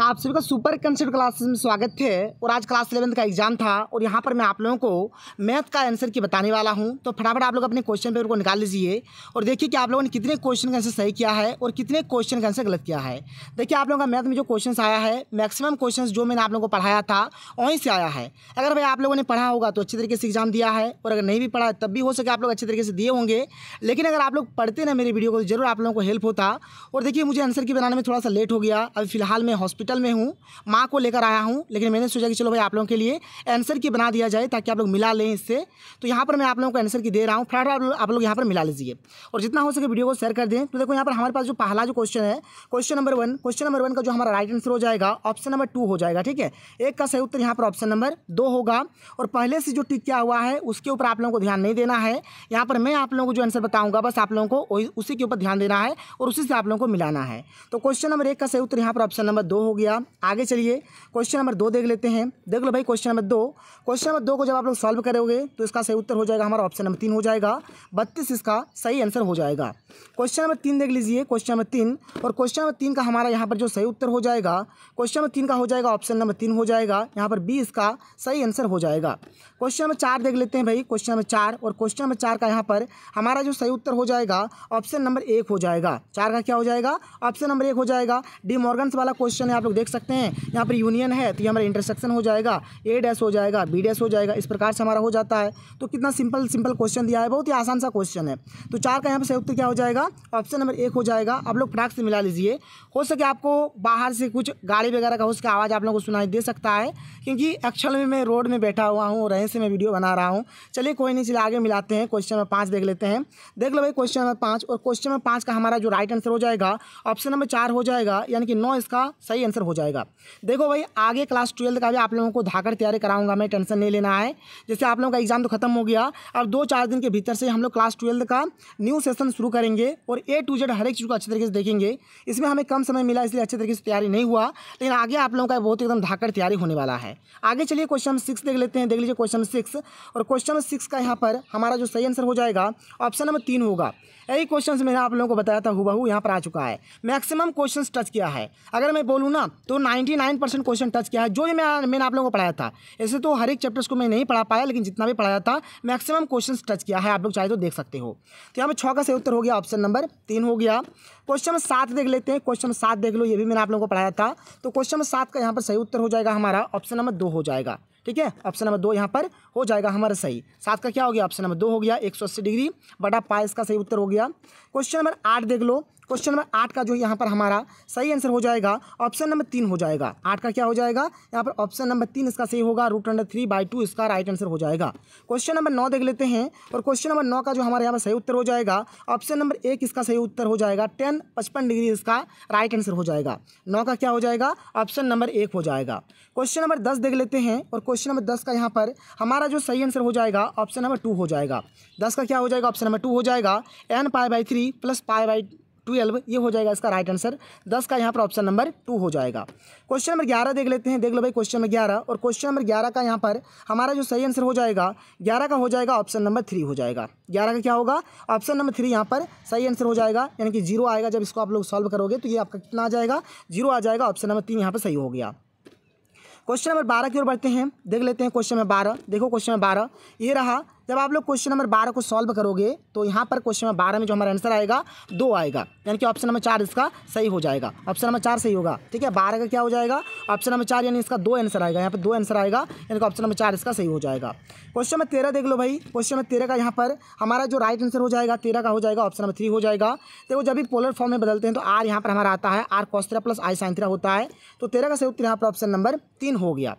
आप सभी का सुपर कंसेप्ट क्लासेस में स्वागत है और आज क्लास इलेवंथ का एग्जाम था और यहाँ पर मैं आप लोगों को मैथ का आंसर की बताने वाला हूँ तो फटाफट आप लोग अपने क्वेश्चन पेपर को निकाल लीजिए और देखिए कि आप लोगों ने कितने क्वेश्चन का आंसर सही किया है और कितने क्वेश्चन का आंसर गलत किया है देखिए आप लोगों का मैथ में जो क्वेश्चन आया है मैक्सिमम क्वेश्चन जो मैंने आप लोगों को पढ़ाया था वहीं से आया है अगर भाई आप लोगों ने पढ़ा होगा तो अच्छे तरीके से एग्जाम दिया है और अगर नहीं भी पढ़ा तब भी हो सके आप लोग अच्छे तरीके से दिए होंगे लेकिन अगर आप लोग पढ़ते ना मेरी वीडियो को तो जरूर आप लोगों को हेल्प होता और देखिए मुझे आंसर की बनाने में थोड़ा सा लेट हो गया अभी फिलहाल मैं हॉस्पिटल हॉस्पिटल में हूँ माँ को लेकर आया हूँ लेकिन मैंने सोचा कि चलो भाई आप लोगों के लिए आंसर की बना दिया जाए ताकि आप लोग मिला लें इससे तो यहाँ पर मैं आप लोगों को आंसर की दे रहा हूँ फटाफट आप लोग यहाँ पर मिला लीजिए और जितना हो सके वीडियो को शेयर कर दें तो देखो यहाँ पर हमारे पास जो पहला जो क्वेश्चन है question number one question number one का जो हमारा राइट आंसर हो जाएगा ऑप्शन नंबर टू हो जाएगा ठीक है एक का सही उत्तर यहाँ पर ऑप्शन नंबर दो होगा और पहले से जो टिक किया हुआ है उसके ऊपर आप लोगों को ध्यान नहीं देना है यहाँ पर मैं आप लोगों को जो आंसर बताऊँगा बस आप लोगों को उसी के ऊपर ध्यान देना है और उसी से आप लोगों को मिलाना है तो क्वेश्चन नंबर एक का सही उत्तर यहाँ पर ऑप्शन नंबर दो होगा गया आगे चलिए क्वेश्चन नंबर दो देख लेते हैं देख लो भाई क्वेश्चन नंबर दो क्वेश्चन नंबर दो को जब आप लोग सॉल्व करोगे तो इसका सही उत्तर हो जाएगा हमारा ऑप्शन नंबर तीन हो जाएगा बत्तीस इसका सही आंसर हो जाएगा क्वेश्चन नंबर तीन देख लीजिए क्वेश्चन नंबर तीन और क्वेश्चन नंबर तीन का हमारा यहाँ पर जो सही उत्तर हो जाएगा क्वेश्चन नंबर तीन का हो जाएगा ऑप्शन नंबर तीन हो जाएगा यहाँ पर बी इसका सही आंसर हो जाएगा क्वेश्चन नंबर चार देख लेते हैं भाई क्वेश्चन नंबर चार और क्वेश्चन नंबर चार का यहाँ पर हमारा जो सही उत्तर हो जाएगा ऑप्शन नंबर एक हो जाएगा चार का क्या हो जाएगा ऑप्शन नंबर एक हो जाएगा डी मॉर्गन्स वाला क्वेश्चन है आप आप लोग देख सकते हैं यहाँ पर यूनियन है तो ये हमारा इंटरसेक्शन हो जाएगा ए डैश हो जाएगा बी डैश हो जाएगा इस प्रकार से हमारा हो जाता है तो कितना सिंपल सिंपल क्वेश्चन दिया है बहुत ही आसान सा क्वेश्चन है तो चार का यहाँ पर संयुक्त क्या हो जाएगा ऑप्शन नंबर एक हो जाएगा आप लोग फटाक से मिला लीजिए हो सके आपको बाहर से कुछ गाड़ी वगैरह का हो सके आवाज़ आप लोगों को सुनाई दे सकता है क्योंकि एक्चुअल में मैं रोड में बैठा हुआ हूँ रहें से मैं वीडियो बना रहा हूँ चलिए कोई नहीं चले आगे मिलाते हैं क्वेश्चन नंबर पाँच देख लेते हैं देख लो भाई क्वेश्चन नंबर पाँच और क्वेश्चन नंबर पाँच का हमारा जो राइट आंसर हो जाएगा ऑप्शन नंबर चार हो जाएगा यानी कि नौ इसका सही आंसर आंसर हो जाएगा देखो भाई आगे क्लास ट्वेल्थ का भी आप लोगों को धाकर तैयारी कराऊंगा मैं टेंशन नहीं लेना है जैसे आप लोगों का एग्जाम तो खत्म हो गया अब दो चार दिन के भीतर से हम लोग क्लास ट्वेल्थ का न्यू सेशन शुरू करेंगे और ए टू जेड हर एक चीज़ को अच्छे तरीके से देखेंगे इसमें हमें कम समय मिला इसलिए अच्छे तरीके से तैयारी नहीं हुआ लेकिन आगे आप लोगों का बहुत एकदम धाकर तैयारी होने वाला है आगे चलिए क्वेश्चन सिक्स देख लेते हैं देख लीजिए क्वेश्चन सिक्स और क्वेश्चन सिक्स का यहाँ पर हमारा जो सही आंसर हो जाएगा ऑप्शन नंबर तीन होगा यही क्वेश्चन मैंने आप लोगों को बताया था हु यहाँ पर आ चुका है मैक्सिमम क्वेश्चन टच किया है अगर मैं बोलूँ ना ना तो 99 परसेंट क्वेश्चन टच किया है जो भी मैं मैंने आप लोगों को पढ़ाया था ऐसे तो हर एक चैप्टर्स को मैं नहीं पढ़ा पाया लेकिन जितना भी पढ़ाया था मैक्सिमम क्वेश्चन टच किया है आप लोग चाहे तो देख सकते हो तो यहाँ पर छः का सही उत्तर हो गया ऑप्शन नंबर तीन हो गया क्वेश्चन नंबर सात देख लेते हैं क्वेश्चन नंबर सात देख लो ये भी मैंने आप लोगों को पढ़ाया था तो क्वेश्चन नंबर सात का यहाँ पर सही उत्तर हो जाएगा हमारा ऑप्शन नंबर दो हो जाएगा ठीक है ऑप्शन नंबर दो यहाँ पर हो जाएगा हमारा सही सात का क्या हो गया ऑप्शन नंबर दो हो गया एक सौ अस्सी डिग्री बटा पाई इसका सही उत्तर हो गया क्वेश्चन नंबर आठ देख लो क्वेश्चन नंबर आठ का जो यहाँ पर हमारा सही आंसर हो जाएगा ऑप्शन नंबर तीन हो जाएगा आठ का क्या हो जाएगा यहाँ पर ऑप्शन नंबर तीन इसका सही होगा root under three by two इसका राइट आंसर हो जाएगा क्वेश्चन नंबर नौ देख लेते हैं और क्वेश्चन नंबर नौ का जो हमारे यहाँ पर सही उत्तर हो जाएगा ऑप्शन नंबर एक इसका सही उत्तर हो जाएगा टेन पचपन डिग्री इसका राइट आंसर हो जाएगा नौ का क्या हो जाएगा ऑप्शन नंबर एक हो जाएगा क्वेश्चन नंबर दस देख लेते हैं और क्वेश्चन नंबर दस का यहाँ पर हमारा हमारा जो सही आंसर हो जाएगा ऑप्शन नंबर टू हो जाएगा दस का क्या हो जाएगा ऑप्शन नंबर टू हो जाएगा n pi by three plus pi by twelve ये हो जाएगा इसका राइट आंसर दस का यहाँ पर ऑप्शन नंबर टू हो जाएगा क्वेश्चन नंबर ग्यारह देख लेते हैं देख लो भाई क्वेश्चन नंबर ग्यारह और क्वेश्चन नंबर ग्यारह का यहाँ पर हमारा जो सही आंसर हो जाएगा ग्यारह का हो जाएगा ऑप्शन नंबर थ्री हो जाएगा ग्यारह का क्या होगा ऑप्शन नंबर थ्री यहाँ पर सही आंसर हो जाएगा यानी कि जीरो आएगा जब इसको आप लोग सॉल्व करोगे तो ये आपका कितना आ जाएगा जीरो आ जाएगा ऑप्शन नंबर तीन यहाँ पर सही हो गया क्वेश्चन नंबर बारह की ओर बढ़ते हैं देख लेते हैं क्वेश्चन नंबर बारह देखो क्वेश्चन नंबर बारह ये रहा जब आप लोग क्वेश्चन नंबर बारह को सॉल्व करोगे तो यहाँ पर क्वेश्चन नंबर बारह में जो हमारा आंसर आएगा दो आएगा यानी कि ऑप्शन नंबर चार इसका सही हो जाएगा ऑप्शन नंबर चार सही होगा ठीक है बारह का क्या हो जाएगा ऑप्शन नंबर चार यानी इसका दो आंसर आएगा यहाँ पर दो आंसर आएगा यानी कि ऑप्शन नंबर चार इसका सही हो जाएगा क्वेश्चन नंबर तेरह देख लो भाई क्वेश्चन नंबर तेरह का यहाँ पर हमारा जो राइट आंसर हो जाएगा तेरह का हो जाएगा ऑप्शन नंबर थ्री हो जाएगा देखो जब भी पोलर फॉर्म में बदलते हैं तो आर यहाँ पर हमारा आता है आर कॉस्त्रा प्लस आई साइंत्रा होता है तो तेरह का सही उत्तर यहाँ पर ऑप्शन नंबर तीन हो गया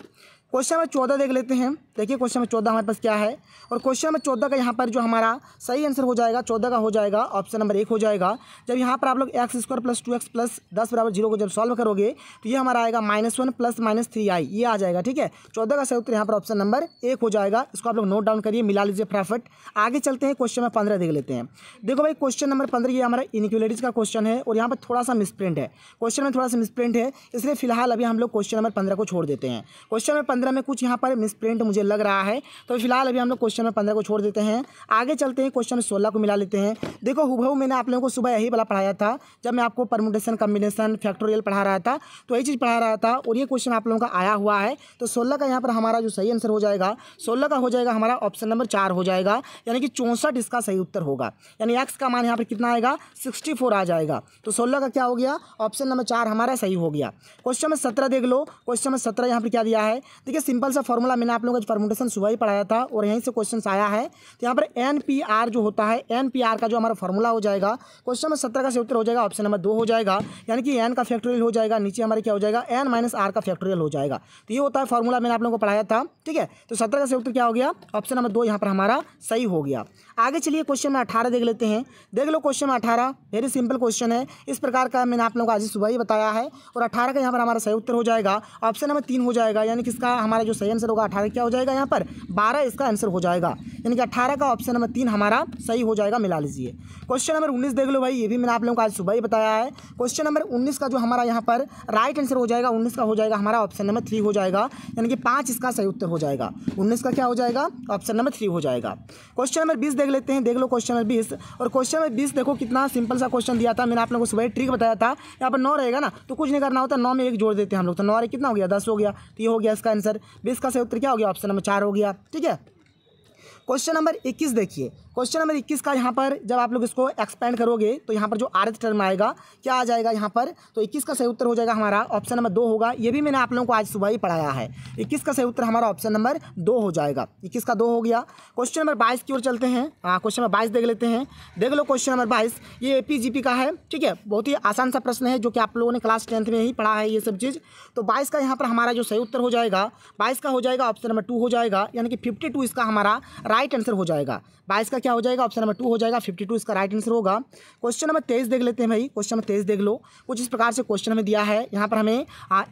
क्वेश्चन नंबर चौदह देख लेते हैं देखिए क्वेश्चन नंबर चौदह हमारे पास क्या है और क्वेश्चन नंबर चौदह का यहाँ पर जो हमारा सही आंसर हो जाएगा चौदह का हो जाएगा ऑप्शन नंबर एक हो जाएगा जब यहाँ पर आप लोग x square plus two x plus दस बराबर जीरो को जब सॉल्व करोगे तो ये हमारा आएगा minus one plus minus three i ये आ जाएगा ठीक है चौदह का सही उत्तर यहाँ पर ऑप्शन नंबर एक हो जाएगा इसको आप लोग नोट डाउन करिए मिला लीजिए फटाफट आगे चलते हैं क्वेश्चन नंबर पंद्रह देख लेते हैं देखो भाई क्वेश्चन नंबर पंद्रह ये हमारा इनिक्वलिटीज़ का क्वेश्चन है और यहाँ पर थोड़ा सा मिसप्रिंट है क्वेश्चन में थोड़ा सा मिसप्रिंट है इसलिए फिलहाल अभी हम लोग क्वेश्चन नंबर पंद्रह को छोड़ देते हैं क्वेश्चन नंबर पंद्रह में कुछ यहाँ पर मिसप्रिंट मुझे लग रहा है तो फिलहाल अभी हम लोग क्वेश्चन में पंद्रह को छोड़ देते हैं आगे चलते हैं क्वेश्चन सोलह को मिला लेते हैं देखो हुबहू मैंने आप लोगों को सुबह यही वाला पढ़ाया था जब मैं आपको परमुटेशन कम्बिनेशन फैक्टोरियल पढ़ा रहा था तो यही चीज़ पढ़ा रहा था और ये क्वेश्चन आप लोगों का आया हुआ है तो सोलह का यहाँ पर हमारा जो सही आंसर हो जाएगा सोलह का हो जाएगा हमारा ऑप्शन नंबर चार हो जाएगा यानी कि चौंसठ इसका सही उत्तर होगा यानी एक्स का मान यहाँ पर कितना आएगा सिक्सटी फोर आ जाएगा तो सोलह का क्या हो गया ऑप्शन नंबर चार हमारा सही हो गया क्वेश्चन में सत्रह देख लो क्वेश्चन में सत्रह यहाँ पर क्या दिया है देखिए सिंपल सा फॉर्मूला मैंने आप लोगों को फॉर्मूलेशन सुबह ही पढ़ाया था और यहीं से क्वेश्चन आया है तो यहाँ पर एन जो होता है एन का जो हमारा फॉर्मूला हो जाएगा क्वेश्चन नंबर सत्रह का से उत्तर हो जाएगा ऑप्शन नंबर दो हो जाएगा यानी कि एन का फैक्टोरियल हो जाएगा नीचे हमारे क्या हो जाएगा एन माइनस आर का फैक्टोरियल हो जाएगा तो ये होता है फॉर्मूला मैंने आप लोगों को पढ़ाया था ठीक है तो सत्रह का से उत्तर क्या हो गया ऑप्शन नंबर दो यहाँ पर हमारा सही हो गया आगे चलिए क्वेश्चन में अठारह देख लेते हैं देख लो क्वेश्चन में अठारह वेरी सिंपल क्वेश्चन है इस प्रकार का मैंने आप लोगों को आज सुबह ही बताया है और अठारह का यहाँ पर हमारा सही उत्तर हो जाएगा ऑप्शन नंबर तीन हो जाएगा यानी किसका का हमारा जो सही आंसर होगा अठारह क्या हो जाएगा यहाँ पर बारह इसका आंसर हो जाएगा यानी कि अठारह का ऑप्शन नंबर तीन हमारा सही हो जाएगा मिला लीजिए क्वेश्चन नंबर उन्नीस देख लो भाई ये भी मैंने आप लोगों को आज सुबह ही बताया है क्वेश्चन नंबर उन्नीस का जो हमारा यहाँ पर राइट आंसर हो जाएगा उन्नीस का हो जाएगा हमारा ऑप्शन नंबर थ्री हो जाएगा यानी कि पाँच इसका सही उत्तर हो जाएगा उन्नीस का क्या हो जाएगा ऑप्शन नंबर थ्री हो जाएगा क्वेश्चन नंबर बीस देख लेते हैं देख लो क्वेश्चन नंबर बीस और क्वेश्चन नंबर बीस देखो कितना सिंपल सा क्वेश्चन दिया था मैंने आप लोगों को सुबह ट्रिक बताया था यहाँ पर नौ रहेगा ना तो कुछ नहीं करना होता नौ में एक जोड़ देते हैं हम लोग तो नौ कितना हो गया दस हो गया तो ये हो गया इसका आंसर आंसर बीस का सही उत्तर क्या हो गया ऑप्शन नंबर चार हो गया ठीक है क्वेश्चन नंबर इक्कीस देखिए क्वेश्चन नंबर इक्कीस का यहाँ पर जब आप लोग इसको एक्सपेंड करोगे तो यहाँ पर जो आर्थ टर्म आएगा क्या आ जाएगा यहाँ पर तो इक्कीस का सही उत्तर हो जाएगा हमारा ऑप्शन नंबर दो होगा ये भी मैंने आप लोगों को आज सुबह ही पढ़ाया है इक्कीस का सही उत्तर हमारा ऑप्शन नंबर दो हो जाएगा इक्कीस का दो हो गया क्वेश्चन नंबर बाईस की ओर चलते हैं क्वेश्चन हाँ, नंबर बाईस देख लेते हैं देख लो क्वेश्चन नंबर बाईस ये ए का है ठीक है बहुत ही आसान सा प्रश्न है जो कि आप लोगों ने क्लास टेंथ में ही पढ़ा है ये सब चीज़ तो बाईस का यहाँ पर हमारा जो सही उत्तर हो जाएगा बाईस का हो जाएगा ऑप्शन नंबर टू हो जाएगा यानी कि फिफ्टी इसका हमारा राइट आंसर हो जाएगा बाईस का क्या हो जाएगा ऑप्शन नंबर टू हो जाएगा फिफ्टी टू इसका राइट आंसर होगा क्वेश्चन नंबर तेईस देख लेते हैं भाई क्वेश्चन नंबर तेईस देख लो कुछ इस प्रकार से क्वेश्चन हमें दिया है यहाँ पर हमें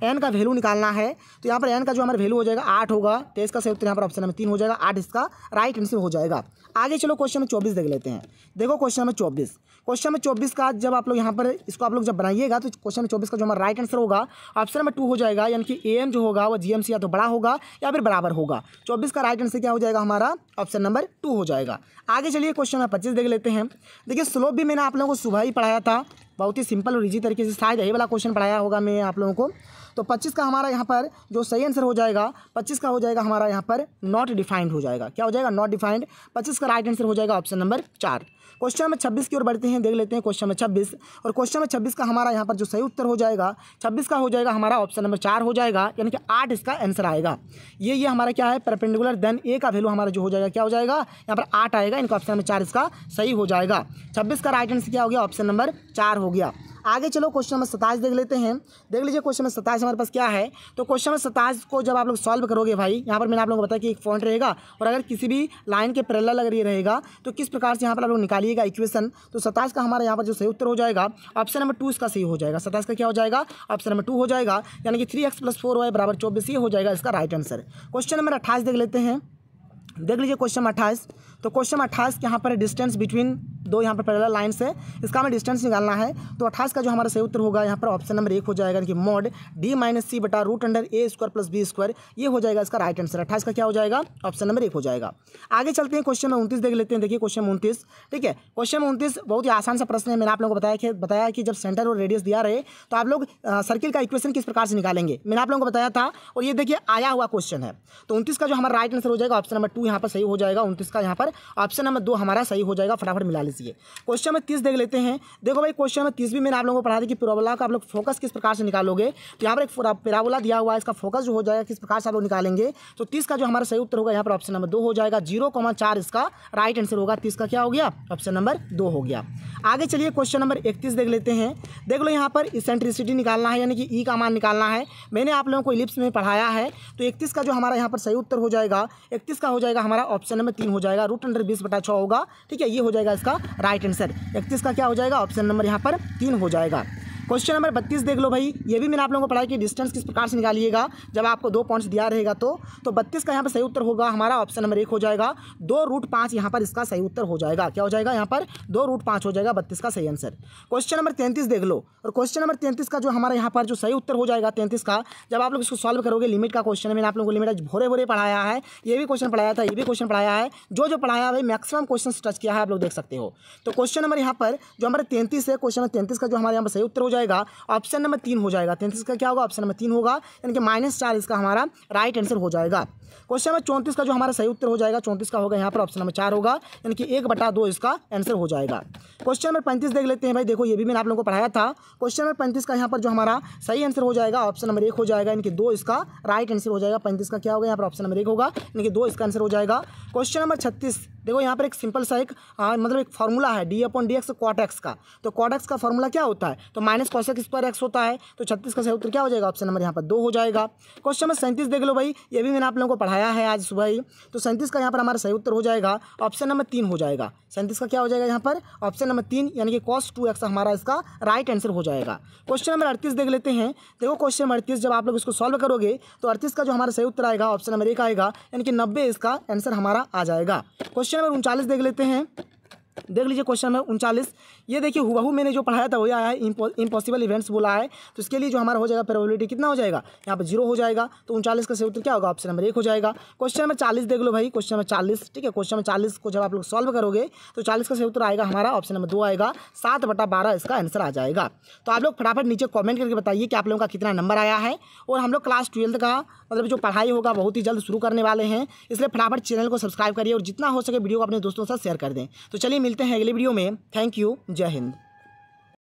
एन का वैल्यू निकालना है तो यहाँ पर एन का जो हमारा वैल्यू हो जाएगा आठ होगा तेईस का सही उत्तर यहाँ पर ऑप्शन नंबर तीन हो जाएगा आठ इसका राइट आंसर हो जाएगा आगे चलो क्वेश्चन नंबर चौबीस देख लेते हैं देखो क्वेश्चन नंबर चौबीस क्वेश्चन नंबर चौबीस का जब आप लोग यहाँ पर इसको आप लोग जब बनाइएगा तो क्वेश्चन नंबर चौबीस का जो हमारा राइट आंसर होगा ऑप्शन नंबर टू हो जाएगा यानी कि ए जो होगा वो जी या तो बड़ा होगा या फिर बराबर होगा चौबीस का राइट आंसर क्या हो जाएगा हमारा ऑप्शन नंबर टू हो जाएगा आगे आगे चलिए क्वेश्चन नंबर पच्चीस देख लेते हैं देखिए स्लोप भी मैंने आप लोगों को सुबह ही पढ़ाया था बहुत ही सिंपल और इजी तरीके से शायद यही वाला क्वेश्चन पढ़ाया होगा मैं आप लोगों को तो 25 का हमारा यहाँ पर जो सही आंसर हो जाएगा 25 का हो जाएगा हमारा यहाँ पर नॉट डिफाइंड हो जाएगा क्या हो जाएगा नॉट डिफाइंड 25 का राइट आंसर हो जाएगा ऑप्शन नंबर चार क्वेश्चन नंबर छब्बीस की ओर बढ़ते हैं देख लेते हैं क्वेश्चन नंबर छब्बीस और क्वेश्चन नंबर छब्बीस का हमारा यहाँ पर जो सही उत्तर हो जाएगा छब्बीस का हो जाएगा हमारा ऑप्शन नंबर चार हो जाएगा यानी कि आठ इसका आंसर आएगा ये ये हमारा क्या है परपेंडिकुलर देन ए का वैल्यू हमारा जो हो जाएगा क्या हो जाएगा यहाँ पर आठ आएगा इनका ऑप्शन नंबर चार इसका सही हो जाएगा छब्बीस का राइट आंसर क्या हो गया ऑप्शन नंबर चार हो गया आगे चलो क्वेश्चन नंबर सताइस देख लेते हैं देख लीजिए क्वेश्चन नंबर सताइस हमारे पास क्या है तो क्वेश्चन नंबर सताइस को जब आप लोग सॉल्व करोगे भाई यहाँ पर मैंने आप लोगों को बताया कि एक फॉन्ट रहेगा और अगर किसी भी लाइन के पैरल अगर ये रहेगा तो किस प्रकार से यहाँ पर आप लोग निकालिएगा इक्वेशन तो सताइस का हमारा यहाँ पर जो सही उत्तर हो जाएगा ऑप्शन नंबर टू इसका सही हो जाएगा सताइस का क्या हो जाएगा ऑप्शन नंबर टू हो जाएगा यानी कि three x plus four y बराबर चौबीस ये हो जाएगा इसका राइट आंसर क्वेश्चन नंबर अट्ठाईस देख लेते हैं देख लीजिए क्वेश्चन अट्ठाईस तो क्वेश्चन अट्ठाईस यहाँ पर डिस्टेंस बिटवीन दो यहाँ पर पैरेलल लाइन्स है इसका हमें डिस्टेंस निकालना है तो अट्ठाईस का जो हमारा सही उत्तर होगा यहाँ पर ऑप्शन नंबर एक हो जाएगा कि मोड डी माइनस सी बटा root under a square plus b square ये हो जाएगा इसका राइट आंसर अट्ठाईस का क्या हो जाएगा ऑप्शन नंबर एक हो जाएगा आगे चलते हैं क्वेश्चन नंबर उन्तीस देख लेते हैं देखिए क्वेश्चन उन्तीस ठीक है क्वेश्चन नंबर उनतीस बहुत ही आसान सा प्रश्न है मैंने आप लोगों को बताया कि बताया कि जब सेंटर और रेडियस दिया रहे तो आप लोग सर्किल का इक्वेशन किस प्रकार से निकालेंगे मैंने आप लोगों को बताया था और ये देखिए आया हुआ क्वेश्चन है तो उन्तीस का जो हमारा राइट आंसर हो जाएगा ऑप्शन नंबर टू यहाँ पर सही हो जाएगा उनतीस का यहाँ पर ऑप्शन नंबर दो हमारा सही हो जाएगा फटाफट मिला लीजिए चाहिए क्वेश्चन नंबर तीस देख लेते हैं देखो भाई क्वेश्चन नंबर तीस भी मैंने आप लोगों को पढ़ा था कि पिराबोला का आप लोग फोकस किस प्रकार से निकालोगे तो यहाँ पर एक पिराबोला दिया हुआ है इसका फोकस जो हो जाएगा किस प्रकार से आप लोग निकालेंगे तो तीस का जो हमारा सही उत्तर होगा यहाँ पर ऑप्शन नंबर दो हो जाएगा जीरो चार इसका राइट आंसर होगा तीस का क्या हो गया ऑप्शन नंबर दो हो गया आगे चलिए क्वेश्चन नंबर इकतीस देख लेते हैं देख लो यहाँ पर इसेंट्रिसिटी निकालना है यानी कि ई e का मान निकालना है मैंने आप लोगों को इलिप्स में पढ़ाया है तो इकतीस का जो हमारा यहाँ पर सही उत्तर हो जाएगा इकतीस का हो जाएगा हमारा ऑप्शन नंबर तीन हो जाएगा रूट अंडर बीस बटा छः होगा ठीक है ये हो जाएगा इसका राइट आंसर इकतीस का क्या हो जाएगा ऑप्शन नंबर यहाँ पर तीन हो जाएगा क्वेश्चन नंबर बत्तीस देख लो भाई ये भी मैंने आप लोगों को पढ़ाया कि डिस्टेंस किस प्रकार से निकालिएगा जब आपको दो पॉइंट्स दिया रहेगा तो तो बत्तीस का यहाँ पर सही उत्तर होगा हमारा ऑप्शन नंबर एक हो जाएगा दो रूट पाँच यहाँ पर इसका सही उत्तर हो जाएगा क्या हो जाएगा यहाँ पर दो रूट पाँच हो जाएगा बत्तीस का सही आंसर क्वेश्चन नंबर तैंतीस देख लो और क्वेश्चन नंबर तैंतीस का जो हमारा यहाँ पर जो सही उत्तर हो जाएगा तैंतीस का जब आप लोग इसको सॉल्व करोगे लिमिट का क्वेश्चन मैंने आप लोगों को लिमिट भोरे भोरे पढ़ाया है ये भी क्वेश्चन पढ़ाया था ये भी क्वेश्चन पढ़ाया है जो जो पढ़ाया है मैक्सिमम क्वेश्चन टच किया है आप लोग देख सकते हो तो क्वेश्चन नंबर यहाँ पर जो हमारे तैंतीस है क्वेश्चन नंबर तैंतीस का जो हमारे यहाँ पर सही उत्तर हो जाएगा जाएगा ऑप्शन नंबर तीन हो जाएगा तैंतीस का क्या होगा ऑप्शन नंबर तीन होगा यानी कि माइनस चार इसका हमारा राइट आंसर हो जाएगा क्वेश्चन नंबर चौंतीस का जो हमारा सही उत्तर हो जाएगा चौंतीस का होगा यहाँ पर ऑप्शन नंबर चार होगा यानी कि एक बटा दो इसका आंसर हो जाएगा क्वेश्चन नंबर पैंतीस देख लेते हैं भाई देखो ये भी मैंने आप लोगों को पढ़ाया था क्वेश्चन नंबर पैंतीस का यहाँ पर जो हमारा सही आंसर हो जाएगा ऑप्शन नंबर एक हो जाएगा यानी कि दो इसका राइट आंसर हो जाएगा पैंतीस का क्या होगा यहाँ पर ऑप्शन नंबर एक होगा यानी कि दो इसका आंसर हो जाएगा क्वेश्चन नंबर छत्तीस देखो यहाँ पर एक सिंपल सा एक आ, मतलब एक फॉर्मूला है d upon d x cot x का तो कॉटेक्स का फॉर्मूला क्या होता है तो माइनस कॉशेक स्क्वायर एक्स होता है तो छत्तीस का सही उत्तर क्या हो जाएगा ऑप्शन नंबर यहाँ पर दो हो जाएगा क्वेश्चन नंबर सैंतीस देख लो भाई ये भी मैंने आप लोगों को पढ़ाया है आज सुबह ही तो सैंतीस का यहाँ पर हमारा सही उत्तर हो जाएगा ऑप्शन नंबर तीन हो जाएगा सैंतीस का क्या हो जाएगा यहाँ पर ऑप्शन नंबर तीन यानी कि कॉस्ट टू एक्स हमारा इसका राइट आंसर हो जाएगा क्वेश्चन नंबर अड़तीस देख लेते हैं देखो क्वेश्चन नंबर अड़तीस जब आप लोग इसको सॉल्व करोगे तो अड़तीस का जो हमारा सही उत्तर आएगा ऑप्शन नंबर एक आएगा यानी कि नब्बे इसका आंसर हमारा आ जाएगा क्वेश्चन नंबर उनचालीस देख लेते हैं देख लीजिए क्वेश्चन नंबर उनचालीस ये देखिए हुआ मैंने जो पढ़ाया था वही आया है इम्पॉसिबल इवेंट्स बोला है तो इसके लिए जो हमारा हो जाएगा प्रोबेबिलिटी कितना हो जाएगा यहाँ पर जीरो हो जाएगा तो उनचालीस का सही उत्तर क्या होगा ऑप्शन नंबर एक हो जाएगा क्वेश्चन नंबर चालीस देख लो भाई क्वेश्चन नंबर चालीस ठीक है क्वेश्चन नंबर चालीस को जब आप लोग सॉल्व करोगे तो चालीस का सही उत्तर आएगा हमारा ऑप्शन नंबर दो आएगा सात बटा बारह इसका आंसर आ जाएगा तो आप लोग फटाफट नीचे कॉमेंट करके बताइए कि आप लोगों का कितना नंबर आया है और हम लोग क्लास ट्वेल्थ का मतलब जो पढ़ाई होगा बहुत ही जल्द शुरू करने वाले हैं इसलिए फटाफट चैनल को सब्सक्राइब करिए और जितना हो सके वीडियो को अपने दोस्तों के साथ शेयर कर दें तो चलिए मिलते हैं अगले वीडियो में थैंक यू जय हिंद